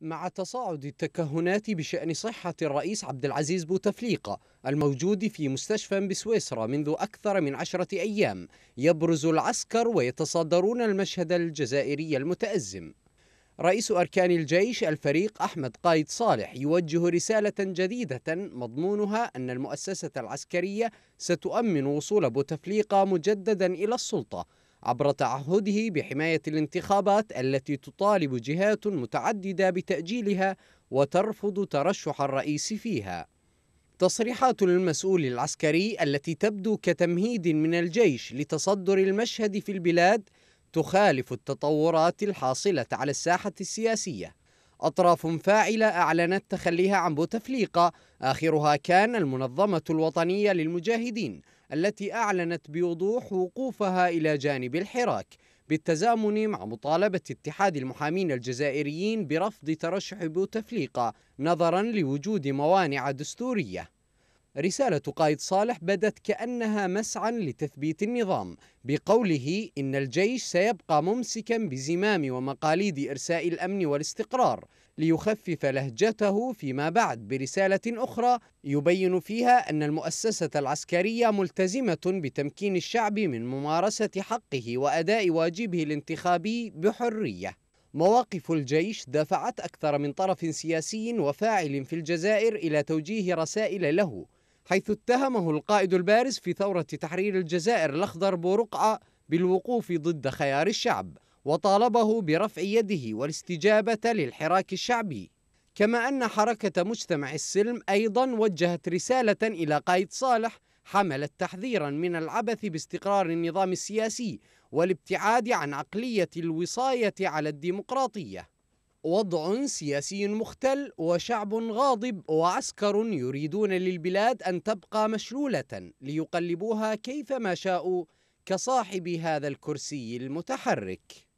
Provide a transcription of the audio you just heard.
مع تصاعد التكهنات بشأن صحة الرئيس عبد العزيز بوتفليقة الموجود في مستشفى بسويسرا منذ أكثر من عشرة أيام يبرز العسكر ويتصدرون المشهد الجزائري المتأزم رئيس أركان الجيش الفريق أحمد قايد صالح يوجه رسالة جديدة مضمونها أن المؤسسة العسكرية ستؤمن وصول بوتفليقة مجددا إلى السلطة عبر تعهده بحماية الانتخابات التي تطالب جهات متعددة بتأجيلها وترفض ترشح الرئيس فيها. تصريحات المسؤول العسكري التي تبدو كتمهيد من الجيش لتصدر المشهد في البلاد تخالف التطورات الحاصلة على الساحة السياسية. أطراف فاعلة أعلنت تخليها عن بوتفليقة آخرها كان المنظمة الوطنية للمجاهدين التي أعلنت بوضوح وقوفها إلى جانب الحراك بالتزامن مع مطالبة اتحاد المحامين الجزائريين برفض ترشح بوتفليقة نظرا لوجود موانع دستورية رسالة قائد صالح بدت كأنها مسعى لتثبيت النظام بقوله إن الجيش سيبقى ممسكا بزمام ومقاليد إرساء الأمن والاستقرار ليخفف لهجته فيما بعد برسالة أخرى يبين فيها أن المؤسسة العسكرية ملتزمة بتمكين الشعب من ممارسة حقه وأداء واجبه الانتخابي بحرية مواقف الجيش دفعت أكثر من طرف سياسي وفاعل في الجزائر إلى توجيه رسائل له حيث اتهمه القائد البارز في ثورة تحرير الجزائر الأخضر بورقعة بالوقوف ضد خيار الشعب وطالبه برفع يده والاستجابة للحراك الشعبي كما أن حركة مجتمع السلم أيضا وجهت رسالة إلى قائد صالح حملت تحذيرا من العبث باستقرار النظام السياسي والابتعاد عن عقلية الوصاية على الديمقراطية وضع سياسي مختل وشعب غاضب وعسكر يريدون للبلاد أن تبقى مشلولة ليقلبوها كيفما شاءوا كصاحب هذا الكرسي المتحرك